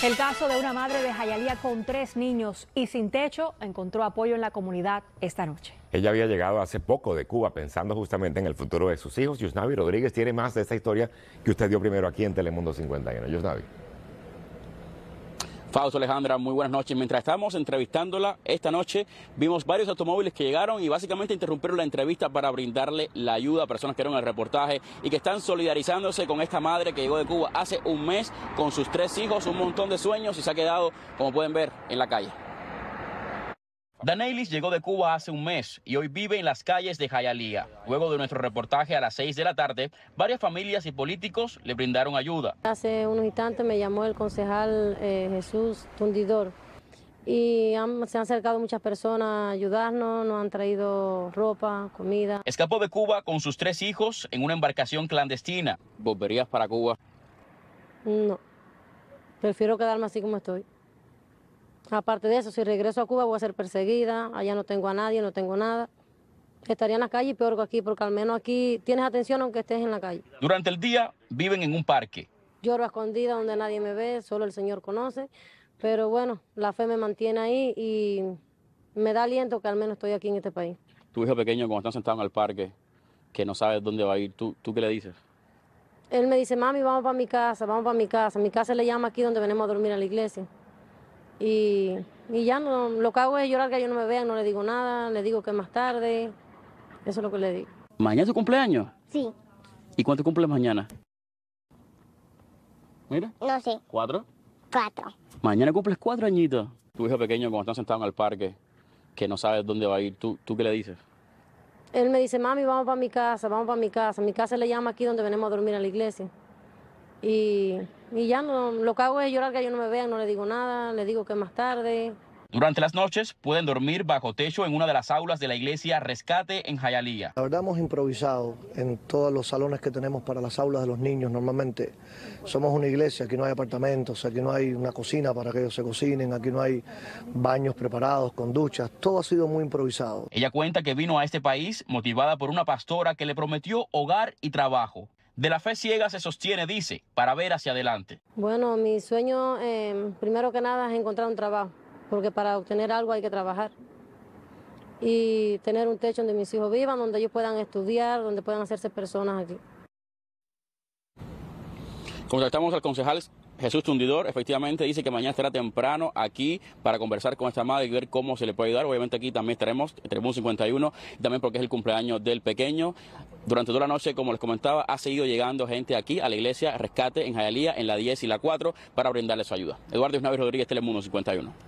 El caso de una madre de Jayalía con tres niños y sin techo encontró apoyo en la comunidad esta noche. Ella había llegado hace poco de Cuba pensando justamente en el futuro de sus hijos. Yusnavi Rodríguez tiene más de esta historia que usted dio primero aquí en Telemundo 51. Yusnavi. Fausto Alejandra, muy buenas noches. Mientras estamos entrevistándola esta noche, vimos varios automóviles que llegaron y básicamente interrumpieron la entrevista para brindarle la ayuda a personas que eran el reportaje y que están solidarizándose con esta madre que llegó de Cuba hace un mes con sus tres hijos, un montón de sueños y se ha quedado, como pueden ver, en la calle. Danailis llegó de Cuba hace un mes y hoy vive en las calles de Jayalía. Luego de nuestro reportaje a las 6 de la tarde, varias familias y políticos le brindaron ayuda. Hace unos instantes me llamó el concejal eh, Jesús Tundidor y se han acercado muchas personas a ayudarnos, nos han traído ropa, comida. Escapó de Cuba con sus tres hijos en una embarcación clandestina. ¿Volverías para Cuba? No, prefiero quedarme así como estoy. Aparte de eso, si regreso a Cuba voy a ser perseguida, allá no tengo a nadie, no tengo nada. Estaría en la calle y peor que aquí, porque al menos aquí tienes atención aunque estés en la calle. Durante el día viven en un parque. Lloro a escondida donde nadie me ve, solo el Señor conoce. Pero bueno, la fe me mantiene ahí y me da aliento que al menos estoy aquí en este país. Tu hijo pequeño, cuando están sentado en el parque, que no sabes dónde va a ir, ¿tú, tú qué le dices? Él me dice, mami, vamos para mi casa, vamos para mi casa. Mi casa le llama aquí donde venimos a dormir a la iglesia. Y, y ya no, lo que hago es llorar que yo no me vean, no le digo nada, le digo que más tarde. Eso es lo que le digo. ¿Mañana es tu cumpleaños? Sí. ¿Y cuánto cumples mañana? Mira. No sé. ¿Cuatro? Cuatro. Mañana cumples cuatro añitos. Tu hijo pequeño, cuando están sentado en el parque, que no sabes dónde va a ir, ¿tú, tú qué le dices? Él me dice, mami, vamos para mi casa, vamos para mi casa. Mi casa le llama aquí donde venimos a dormir a la iglesia. Y, ya no, lo que hago es llorar que yo no me vean, no le digo nada, le digo que más tarde. Durante las noches pueden dormir bajo techo en una de las aulas de la iglesia Rescate en Jayalía. La verdad hemos improvisado en todos los salones que tenemos para las aulas de los niños normalmente. Somos una iglesia, aquí no hay apartamentos, aquí no hay una cocina para que ellos se cocinen, aquí no hay baños preparados con duchas, todo ha sido muy improvisado. Ella cuenta que vino a este país motivada por una pastora que le prometió hogar y trabajo de la fe ciega se sostiene, dice, para ver hacia adelante. Bueno, mi sueño, em, primero que nada, es encontrar un trabajo, porque para obtener algo hay que trabajar. Y tener un techo donde mis hijos vivan, donde ellos puedan estudiar, donde puedan hacerse personas aquí. Contactamos al concejales. Jesús Tundidor efectivamente dice que mañana estará temprano aquí para conversar con esta madre y ver cómo se le puede ayudar. Obviamente aquí también estaremos, Telemundo 51, también porque es el cumpleaños del pequeño. Durante toda la noche, como les comentaba, ha seguido llegando gente aquí a la iglesia Rescate en Jayalía, en la 10 y la 4, para brindarle su ayuda. Eduardo Isnavi Rodríguez, Telemundo 51.